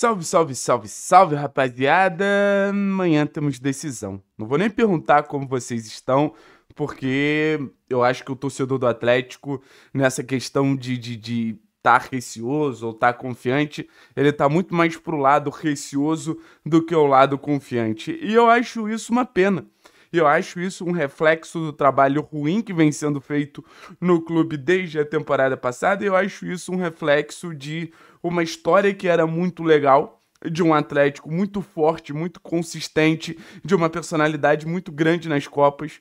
Salve, salve, salve, salve, rapaziada! Amanhã temos decisão. Não vou nem perguntar como vocês estão, porque eu acho que o torcedor do Atlético, nessa questão de estar de, de tá receoso ou estar tá confiante, ele tá muito mais pro lado receoso do que o lado confiante. E eu acho isso uma pena e eu acho isso um reflexo do trabalho ruim que vem sendo feito no clube desde a temporada passada. E eu acho isso um reflexo de uma história que era muito legal, de um Atlético muito forte, muito consistente, de uma personalidade muito grande nas Copas.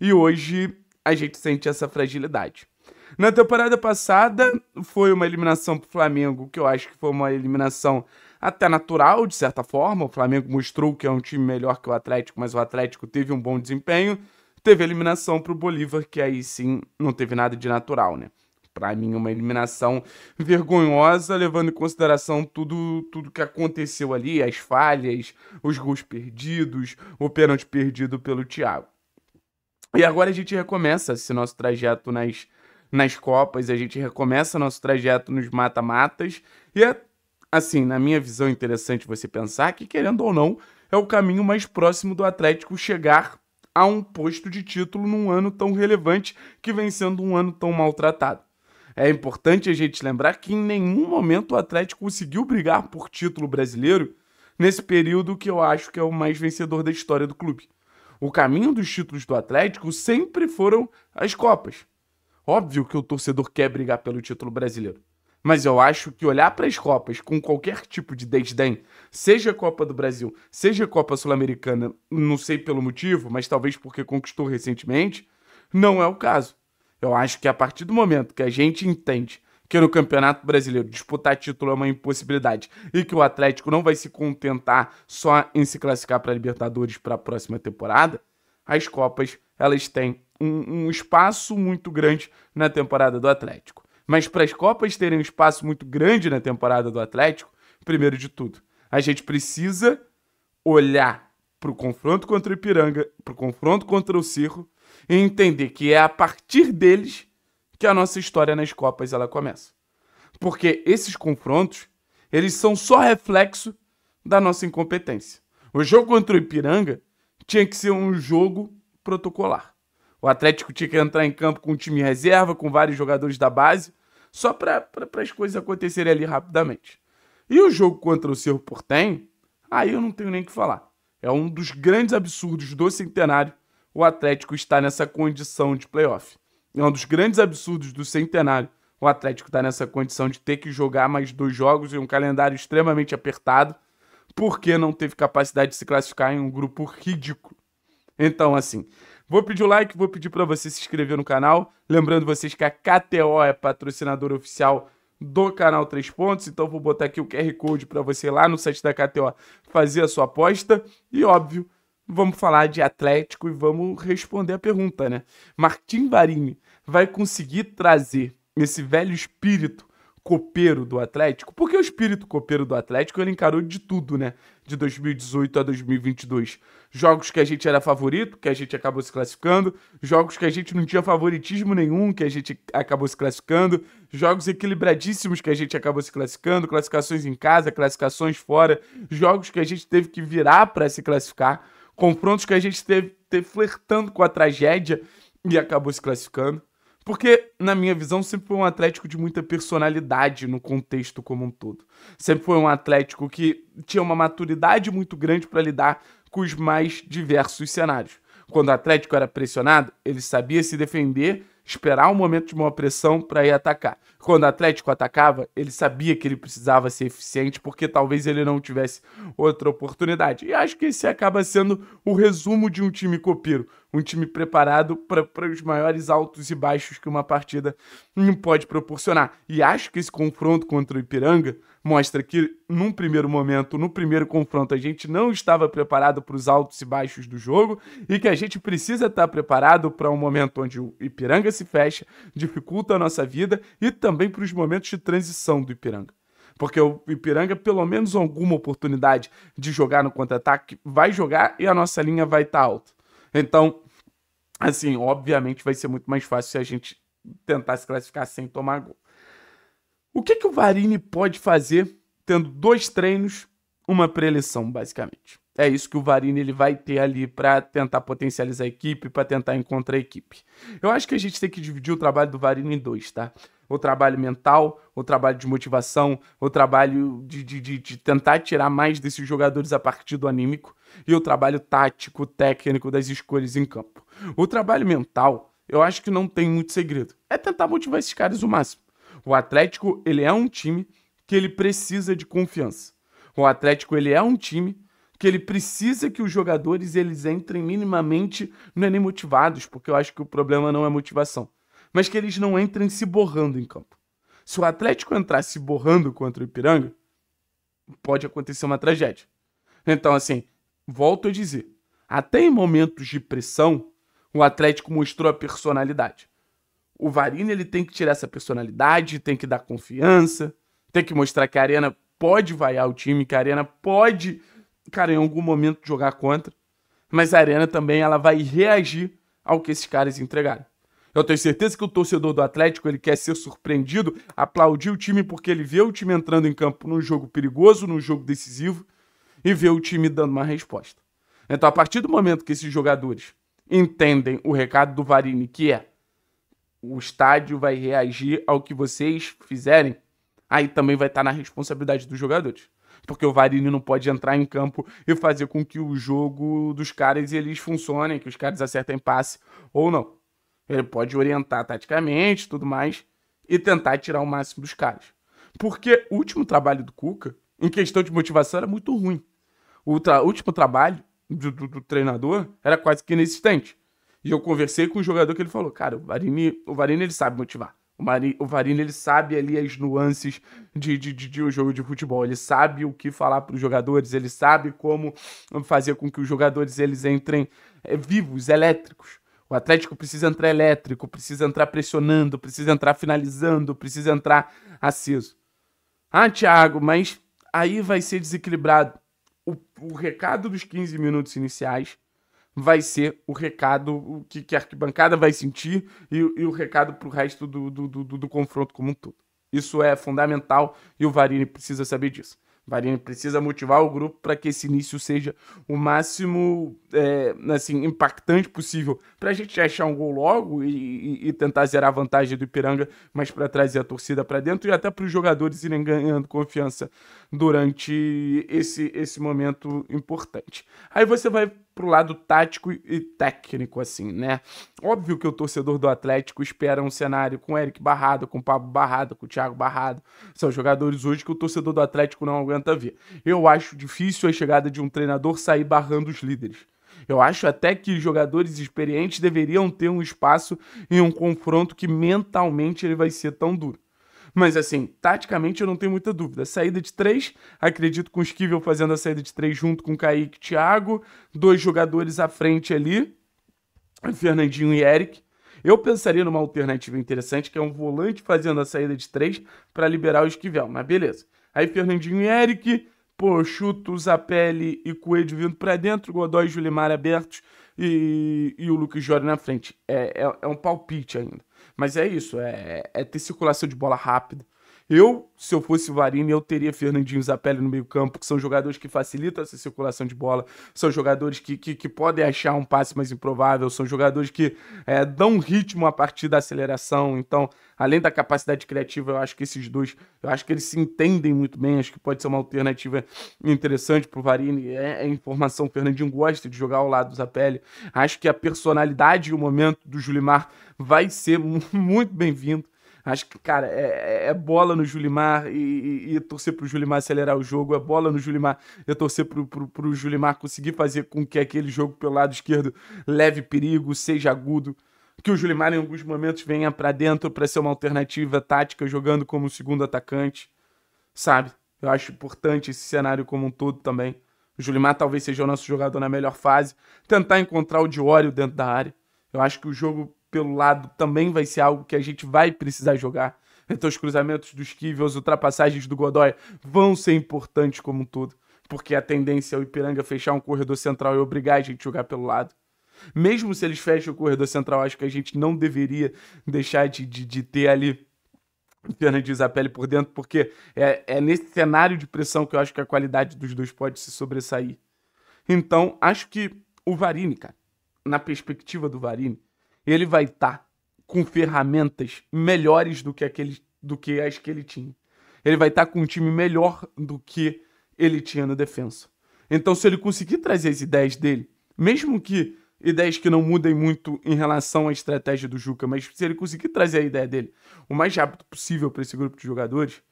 E hoje a gente sente essa fragilidade. Na temporada passada, foi uma eliminação pro Flamengo, que eu acho que foi uma eliminação até natural, de certa forma. O Flamengo mostrou que é um time melhor que o Atlético, mas o Atlético teve um bom desempenho. Teve eliminação pro Bolívar, que aí sim não teve nada de natural, né? Para mim, uma eliminação vergonhosa, levando em consideração tudo, tudo que aconteceu ali, as falhas, os gols perdidos, o pênalti perdido pelo Thiago. E agora a gente recomeça esse nosso trajeto nas nas Copas, a gente recomeça nosso trajeto nos mata-matas. E é, assim, na minha visão, interessante você pensar que, querendo ou não, é o caminho mais próximo do Atlético chegar a um posto de título num ano tão relevante que vem sendo um ano tão maltratado. É importante a gente lembrar que em nenhum momento o Atlético conseguiu brigar por título brasileiro nesse período que eu acho que é o mais vencedor da história do clube. O caminho dos títulos do Atlético sempre foram as Copas. Óbvio que o torcedor quer brigar pelo título brasileiro. Mas eu acho que olhar para as Copas com qualquer tipo de desdém, seja Copa do Brasil, seja Copa Sul-Americana, não sei pelo motivo, mas talvez porque conquistou recentemente, não é o caso. Eu acho que a partir do momento que a gente entende que no Campeonato Brasileiro disputar título é uma impossibilidade e que o Atlético não vai se contentar só em se classificar para a Libertadores para a próxima temporada, as Copas elas têm um, um espaço muito grande na temporada do Atlético. Mas para as Copas terem um espaço muito grande na temporada do Atlético, primeiro de tudo, a gente precisa olhar para o confronto contra o Ipiranga, para o confronto contra o Cirro, e entender que é a partir deles que a nossa história nas Copas ela começa. Porque esses confrontos, eles são só reflexo da nossa incompetência. O jogo contra o Ipiranga tinha que ser um jogo protocolar. O Atlético tinha que entrar em campo com um time reserva, com vários jogadores da base, só para as coisas acontecerem ali rapidamente. E o jogo contra o Cerro Portenho, aí eu não tenho nem o que falar. É um dos grandes absurdos do centenário o Atlético estar nessa condição de playoff. É um dos grandes absurdos do centenário o Atlético estar tá nessa condição de ter que jogar mais dois jogos em um calendário extremamente apertado, porque não teve capacidade de se classificar em um grupo ridículo. Então, assim, Vou pedir o like, vou pedir para você se inscrever no canal. Lembrando vocês que a KTO é patrocinadora oficial do canal 3 pontos, então vou botar aqui o QR Code para você lá no site da KTO fazer a sua aposta e óbvio, vamos falar de Atlético e vamos responder a pergunta, né? Martim Varini vai conseguir trazer esse velho espírito copeiro do Atlético? Porque o espírito copeiro do Atlético ele encarou de tudo, né? de 2018 a 2022. Jogos que a gente era favorito, que a gente acabou se classificando, jogos que a gente não tinha favoritismo nenhum, que a gente acabou se classificando, jogos equilibradíssimos que a gente acabou se classificando, classificações em casa, classificações fora, jogos que a gente teve que virar para se classificar, confrontos que a gente teve, teve flertando com a tragédia e acabou se classificando. Porque, na minha visão, sempre foi um Atlético de muita personalidade no contexto como um todo. Sempre foi um Atlético que tinha uma maturidade muito grande para lidar com os mais diversos cenários. Quando o Atlético era pressionado, ele sabia se defender, esperar o um momento de maior pressão para ir atacar. Quando o Atlético atacava, ele sabia que ele precisava ser eficiente porque talvez ele não tivesse outra oportunidade. E acho que esse acaba sendo o resumo de um time copeiro um time preparado para os maiores altos e baixos que uma partida pode proporcionar. E acho que esse confronto contra o Ipiranga mostra que, num primeiro momento, no primeiro confronto, a gente não estava preparado para os altos e baixos do jogo e que a gente precisa estar tá preparado para um momento onde o Ipiranga se fecha, dificulta a nossa vida e também para os momentos de transição do Ipiranga porque o Ipiranga, pelo menos alguma oportunidade de jogar no contra-ataque, vai jogar e a nossa linha vai estar tá alta. Então, assim, obviamente vai ser muito mais fácil se a gente tentar se classificar sem tomar gol. O que, que o Varini pode fazer tendo dois treinos, uma preleção, basicamente? É isso que o Varini ele vai ter ali para tentar potencializar a equipe, para tentar encontrar a equipe. Eu acho que a gente tem que dividir o trabalho do Varini em dois, tá? o trabalho mental, o trabalho de motivação, o trabalho de, de, de, de, tentar tirar mais desses jogadores a partir do anímico e o trabalho tático, técnico das escolhas em campo. O trabalho mental, eu acho que não tem muito segredo. É tentar motivar esses caras o máximo. O Atlético, ele é um time que ele precisa de confiança. O Atlético, ele é um time que ele precisa que os jogadores eles entrem minimamente, não é nem motivados, porque eu acho que o problema não é motivação, mas que eles não entrem se borrando em campo. Se o Atlético entrar se borrando contra o Ipiranga, pode acontecer uma tragédia. Então, assim, volto a dizer, até em momentos de pressão, o Atlético mostrou a personalidade. O Varini ele tem que tirar essa personalidade, tem que dar confiança, tem que mostrar que a Arena pode vaiar o time, que a Arena pode cara, em algum momento jogar contra. Mas a Arena também ela vai reagir ao que esses caras entregaram. Eu tenho certeza que o torcedor do Atlético ele quer ser surpreendido, aplaudir o time porque ele vê o time entrando em campo num jogo perigoso, num jogo decisivo e vê o time dando uma resposta. Então, a partir do momento que esses jogadores entendem o recado do Varini, que é o estádio vai reagir ao que vocês fizerem, aí também vai estar na responsabilidade dos jogadores porque o Varini não pode entrar em campo e fazer com que o jogo dos caras eles funcionem, que os caras acertem passe ou não. Ele pode orientar taticamente, tudo mais, e tentar tirar o máximo dos caras. Porque o último trabalho do Cuca, em questão de motivação, era muito ruim. O tra último trabalho do, do, do, treinador era quase que inexistente. E eu conversei com o jogador que ele falou: Cara, o Varini, o Varini ele sabe motivar. O, Mari, o Varini, ele sabe ali as nuances de, de, de, de um jogo de futebol. Ele sabe o que falar para os jogadores, ele sabe como fazer com que os jogadores eles entrem é, vivos, elétricos. O Atlético precisa entrar elétrico, precisa entrar pressionando, precisa entrar finalizando, precisa entrar aceso. Ah, Thiago, mas aí vai ser desequilibrado. O, o recado dos 15 minutos iniciais vai ser o recado que, que a arquibancada vai sentir e, e o recado para o resto do, do, do, do, confronto como um todo. Isso é fundamental e o Varini precisa saber disso. O Varini precisa motivar o grupo para que esse início seja o máximo é, assim, impactante possível para a gente achar um gol logo e, e, e, tentar zerar a vantagem do Ipiranga, mas para trazer a torcida para dentro e até para os jogadores irem ganhando confiança durante esse, esse momento importante. Aí você vai pro lado tático e técnico, assim, né? Óbvio que o torcedor do Atlético espera um cenário com Eric Barrado, com Pablo Barrado, com Thiago Barrado. São jogadores hoje que o torcedor do Atlético não aguenta ver. Eu acho difícil a chegada de um treinador sair barrando os líderes. Eu acho até que jogadores experientes deveriam ter um espaço em um confronto que mentalmente ele vai ser tão duro. Mas assim, taticamente eu não tenho muita dúvida. Saída de três, acredito com o Esquivel fazendo a saída de três junto com o Kaique e Thiago. Dois jogadores à frente ali, Fernandinho e Eric. Eu pensaria numa alternativa interessante, que é um volante fazendo a saída de três para liberar o Esquivel, mas beleza. Aí Fernandinho e Eric, pô, chuto Zapelli e Coelho vindo para dentro, Godói e Julimar abertos e, e o Lucas Jori na frente. É, é, é um palpite ainda. Mas é isso, é, é ter circulação de bola rápida, eu, se eu fosse o Varini, eu teria Fernandinho Zapelli no meio-campo, que são jogadores que facilitam essa circulação de bola, são jogadores que, que, que podem achar um passe mais improvável, são jogadores que é, dão ritmo a partir da aceleração. Então, além da capacidade criativa, eu acho que esses dois, eu acho que eles se entendem muito bem, acho que pode ser uma alternativa interessante para o Varini. É, é informação, o Fernandinho gosta de jogar ao lado do Zapelli. Acho que a personalidade e o momento do Julimar vai ser muito bem-vindo. Acho que, cara, é, é, é bola no Julimar e, e, e torcer pro Julimar acelerar o jogo, é bola no Julimar e torcer pro, pro, pro Julimar conseguir fazer com que aquele jogo pelo lado esquerdo leve perigo, seja agudo que o Julimar em alguns momentos venha para dentro para ser uma alternativa tática jogando como segundo atacante, sabe? Eu acho importante esse cenário como um todo também. O Julimar talvez seja o nosso jogador na melhor fase, tentar encontrar o Diório dentro da área. Eu acho que o jogo pelo lado também vai ser algo que a gente vai precisar jogar. Então os cruzamentos dos Kivi, as ultrapassagens do Godoy vão ser importantes como um todo, porque a tendência é o Ipiranga fechar um corredor central e obrigar a gente a jogar pelo lado. Mesmo se eles fecham o corredor central, acho que a gente não deveria deixar de, de, de ter ali Fernandinho Zapelli por dentro, porque é, é nesse cenário de pressão que eu acho que a qualidade dos dois pode se sobressair. Então, acho que o Varini, cara, na perspectiva do Varini, ele vai estar tá com ferramentas melhores do que, aquele, do que as que ele tinha. Ele vai estar tá com um time melhor do que ele tinha no defensa. Então, se ele conseguir trazer as ideias dele, mesmo que ideias que não mudem muito em relação à estratégia do Juca, mas se ele conseguir trazer a ideia dele o mais rápido possível para esse grupo de jogadores,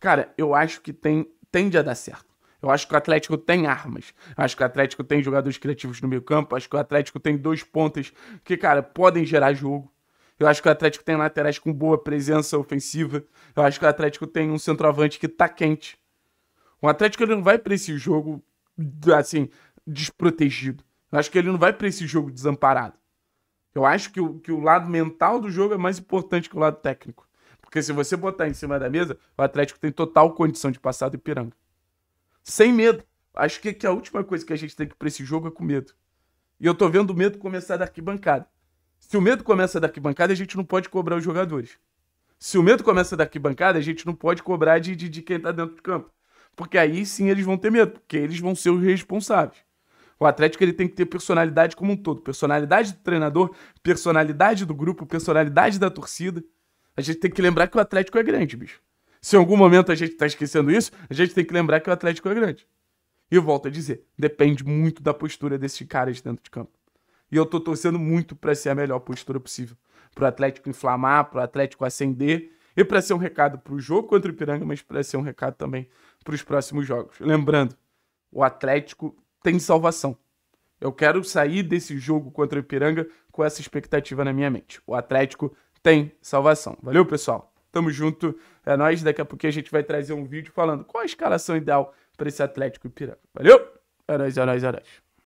cara, eu acho que tem, tende a dar certo. Eu acho que o Atlético tem armas. Acho que o Atlético tem jogadores criativos no meio campo. Acho que o Atlético tem dois pontas que, cara, podem gerar jogo. Eu acho que o Atlético tem laterais com boa presença ofensiva. Eu acho que o Atlético tem um centroavante que tá quente. O Atlético ele não vai para esse jogo assim desprotegido. Eu acho que ele não vai para esse jogo desamparado. Eu acho que o, que o lado mental do jogo é mais importante que o lado técnico. Porque se você botar em cima da mesa, o Atlético tem total condição de passar do Ipiranga. Sem medo. Acho que, que a última coisa que a gente tem que ir esse jogo é com medo. E eu tô vendo o medo começar da arquibancada. Se o medo começa da arquibancada, a gente não pode cobrar os jogadores. Se o medo começa da arquibancada, a gente não pode cobrar de, de, de quem tá dentro do campo. Porque aí sim eles vão ter medo, porque eles vão ser os responsáveis. O Atlético ele tem que ter personalidade como um todo. Personalidade do treinador, personalidade do grupo, personalidade da torcida. A gente tem que lembrar que o Atlético é grande, bicho. Se em algum momento a gente está esquecendo isso, a gente tem que lembrar que o Atlético é grande. E eu volto a dizer, depende muito da postura desses caras dentro de campo. E eu tô torcendo muito para ser a melhor postura possível. Pro Atlético inflamar, pro Atlético acender e para ser um recado pro jogo contra o Ipiranga, mas para ser um recado também para os próximos jogos. Lembrando, o Atlético tem salvação. Eu quero sair desse jogo contra o Ipiranga com essa expectativa na minha mente. O Atlético tem salvação. Valeu, pessoal. Tamo junto, é nóis. Daqui a pouquinho a gente vai trazer um vídeo falando qual a escalação ideal para esse Atlético Piranga. Valeu? É nóis, é nóis, é nóis.